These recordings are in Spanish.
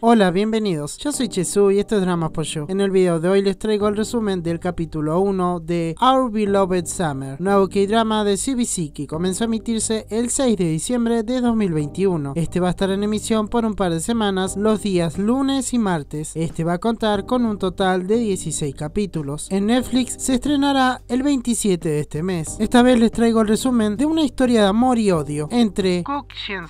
Hola, bienvenidos. Yo soy Chesu y esto es Dramas por Yo. En el video de hoy les traigo el resumen del capítulo 1 de Our Beloved Summer, nuevo K-drama de CBC que comenzó a emitirse el 6 de diciembre de 2021. Este va a estar en emisión por un par de semanas, los días lunes y martes. Este va a contar con un total de 16 capítulos. En Netflix se estrenará el 27 de este mes. Esta vez les traigo el resumen de una historia de amor y odio entre Cook shin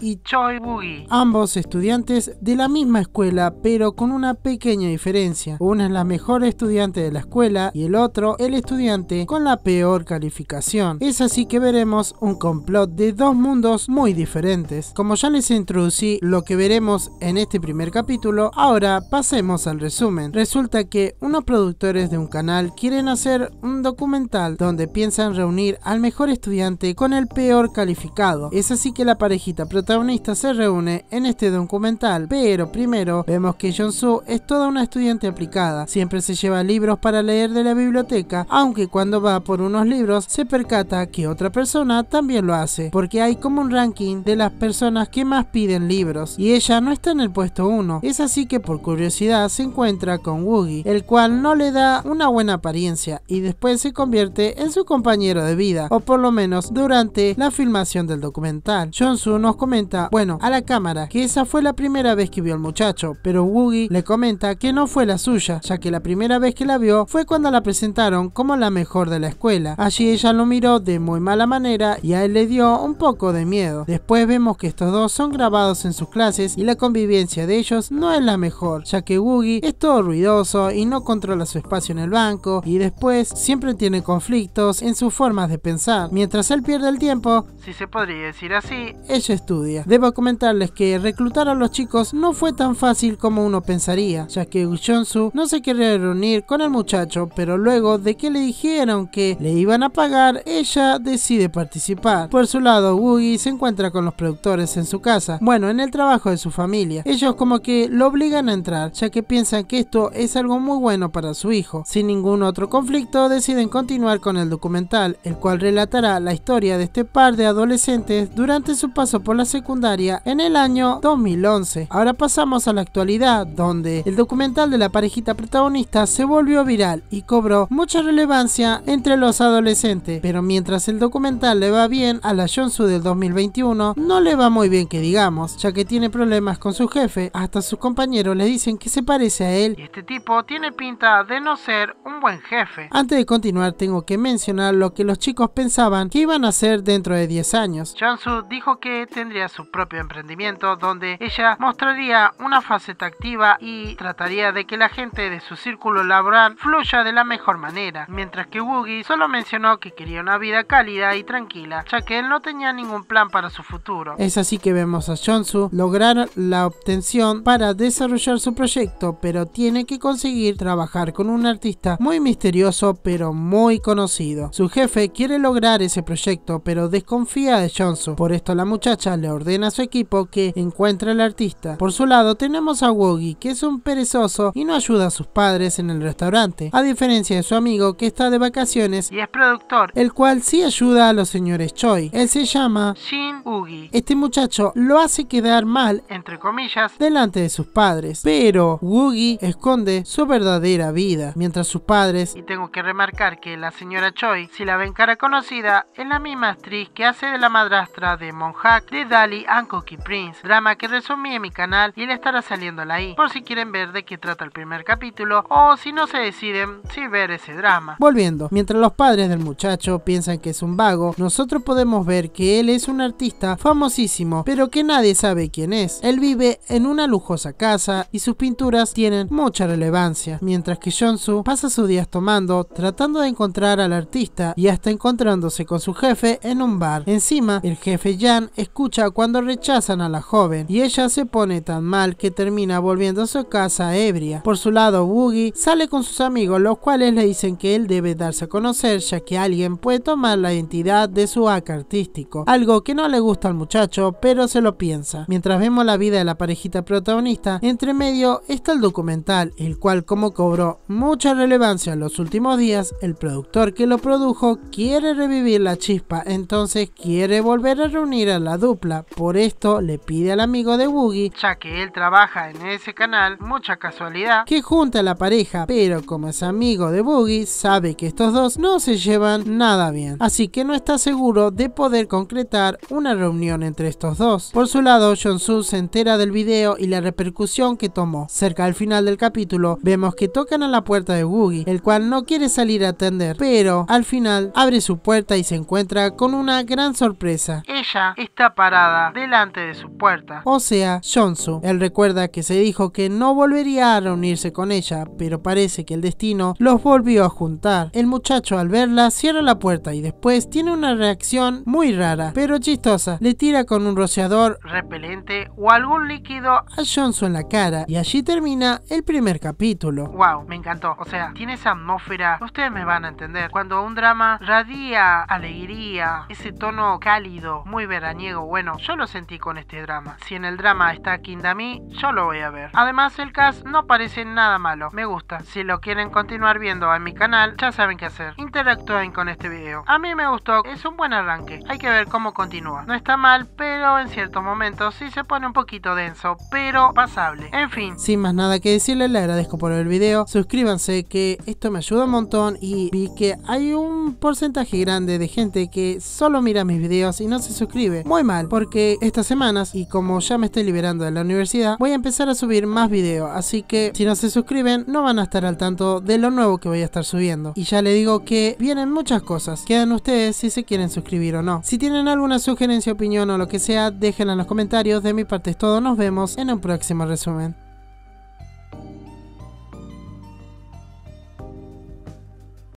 y Choi Bugi, ambos estudiantes de la misma escuela, pero con una pequeña diferencia. Una es la mejor estudiante de la escuela y el otro el estudiante con la peor calificación. Es así que veremos un complot de dos mundos muy diferentes. Como ya les introducí lo que veremos en este primer capítulo, ahora pasemos al resumen. Resulta que unos productores de un canal quieren hacer un documental donde piensan reunir al mejor estudiante con el peor calificado. Es así que la parejita protagonista se reúne en este documental, pero primero vemos que Su es toda una estudiante aplicada. Siempre se lleva libros para leer de la biblioteca, aunque cuando va por unos libros se percata que otra persona también lo hace, porque hay como un ranking de las personas que más piden libros y ella no está en el puesto 1. Es así que por curiosidad se encuentra con Woogie, el cual no le da una buena apariencia y después se convierte en su compañero de vida, o por lo menos durante la filmación del documental. Su nos comenta, bueno, a la cámara, que esa fue la primera vez que al muchacho, pero Woogie le comenta que no fue la suya, ya que la primera vez que la vio fue cuando la presentaron como la mejor de la escuela. Allí ella lo miró de muy mala manera y a él le dio un poco de miedo. Después vemos que estos dos son grabados en sus clases y la convivencia de ellos no es la mejor, ya que Woogie es todo ruidoso y no controla su espacio en el banco y después siempre tiene conflictos en sus formas de pensar. Mientras él pierde el tiempo, si se podría decir así, ella estudia. Debo comentarles que reclutar a los chicos no fue fue tan fácil como uno pensaría, ya que Su no se quería reunir con el muchacho, pero luego de que le dijeron que le iban a pagar, ella decide participar. Por su lado, Woogie se encuentra con los productores en su casa, bueno, en el trabajo de su familia. Ellos como que lo obligan a entrar, ya que piensan que esto es algo muy bueno para su hijo. Sin ningún otro conflicto, deciden continuar con el documental, el cual relatará la historia de este par de adolescentes durante su paso por la secundaria en el año 2011. Ahora pasamos a la actualidad, donde el documental de la parejita protagonista se volvió viral y cobró mucha relevancia entre los adolescentes, pero mientras el documental le va bien a la Jonsu del 2021, no le va muy bien que digamos, ya que tiene problemas con su jefe, hasta sus compañeros le dicen que se parece a él y este tipo tiene pinta de no ser un buen jefe. Antes de continuar tengo que mencionar lo que los chicos pensaban que iban a hacer dentro de 10 años. Jonsu dijo que tendría su propio emprendimiento donde ella mostraría una faceta activa y trataría de que la gente de su círculo laboral fluya de la mejor manera, mientras que Woogie solo mencionó que quería una vida cálida y tranquila, ya que él no tenía ningún plan para su futuro. Es así que vemos a Jonsu lograr la obtención para desarrollar su proyecto, pero tiene que conseguir trabajar con un artista muy misterioso pero muy conocido. Su jefe quiere lograr ese proyecto, pero desconfía de Jonsu. Por esto la muchacha le ordena a su equipo que encuentre al artista. Por su lado tenemos a Woogie, que es un perezoso y no ayuda a sus padres en el restaurante, a diferencia de su amigo que está de vacaciones y es productor, el cual sí ayuda a los señores Choi. Él se llama Shin Woogie. Este muchacho lo hace quedar mal, entre comillas, delante de sus padres, pero Woogie esconde su verdadera vida, mientras sus padres, y tengo que remarcar que la señora Choi, si la ven cara conocida, es la misma actriz que hace de la madrastra de Monhack de Dali and Cookie Prince, drama que resumí en mi canal y le estará saliendo la I, por si quieren ver de qué trata el primer capítulo o si no se deciden si ver ese drama. Volviendo, mientras los padres del muchacho piensan que es un vago, nosotros podemos ver que él es un artista famosísimo, pero que nadie sabe quién es. Él vive en una lujosa casa y sus pinturas tienen mucha relevancia, mientras que Jonsu pasa sus días tomando, tratando de encontrar al artista y hasta encontrándose con su jefe en un bar. Encima, el jefe Jan escucha cuando rechazan a la joven y ella se pone tan mal que termina volviendo a su casa ebria. Por su lado, Woogie sale con sus amigos, los cuales le dicen que él debe darse a conocer, ya que alguien puede tomar la identidad de su hack artístico, algo que no le gusta al muchacho, pero se lo piensa. Mientras vemos la vida de la parejita protagonista, entre medio está el documental, el cual como cobró mucha relevancia en los últimos días, el productor que lo produjo quiere revivir la chispa, entonces quiere volver a reunir a la dupla, por esto le pide al amigo de Woogie, ya que él trabaja en ese canal, mucha casualidad, que junta a la pareja, pero como es amigo de Boogie, sabe que estos dos no se llevan nada bien, así que no está seguro de poder concretar una reunión entre estos dos. Por su lado, Jon-su se entera del video y la repercusión que tomó. Cerca al final del capítulo, vemos que tocan a la puerta de Boogie, el cual no quiere salir a atender, pero al final abre su puerta y se encuentra con una gran sorpresa. Ella está parada delante de su puerta, o sea, Jon-su. Él recuerda que se dijo que no volvería a reunirse con ella, pero parece que el destino los volvió a juntar. El muchacho al verla cierra la puerta y después tiene una reacción muy rara, pero chistosa. Le tira con un rociador, repelente o algún líquido a Johnson en la cara y allí termina el primer capítulo. Wow, me encantó. O sea, tiene esa atmósfera, ustedes me van a entender, cuando un drama radia alegría, ese tono cálido, muy veraniego. Bueno, yo lo sentí con este drama. Si en el drama está Kindle a mí, yo lo voy a ver. Además, el cast no parece nada malo, me gusta. Si lo quieren continuar viendo en mi canal, ya saben qué hacer. Interactúen con este video. A mí me gustó, es un buen arranque. Hay que ver cómo continúa. No está mal, pero en ciertos momentos sí se pone un poquito denso, pero pasable. En fin, sin más nada que decirles, le agradezco por el video. Suscríbanse que esto me ayuda un montón y vi que hay un porcentaje grande de gente que solo mira mis videos y no se suscribe. Muy mal, porque estas semanas y como ya me estoy liberando de la universidad, voy a empezar a subir más videos. Así que si no se suscriben, no van a estar al tanto de lo nuevo que voy a estar subiendo. Y ya le digo que vienen muchas cosas. Quedan ustedes si se quieren suscribir o no. Si tienen alguna sugerencia, opinión o lo que sea, déjenla en los comentarios. De mi parte es todo. Nos vemos en un próximo resumen.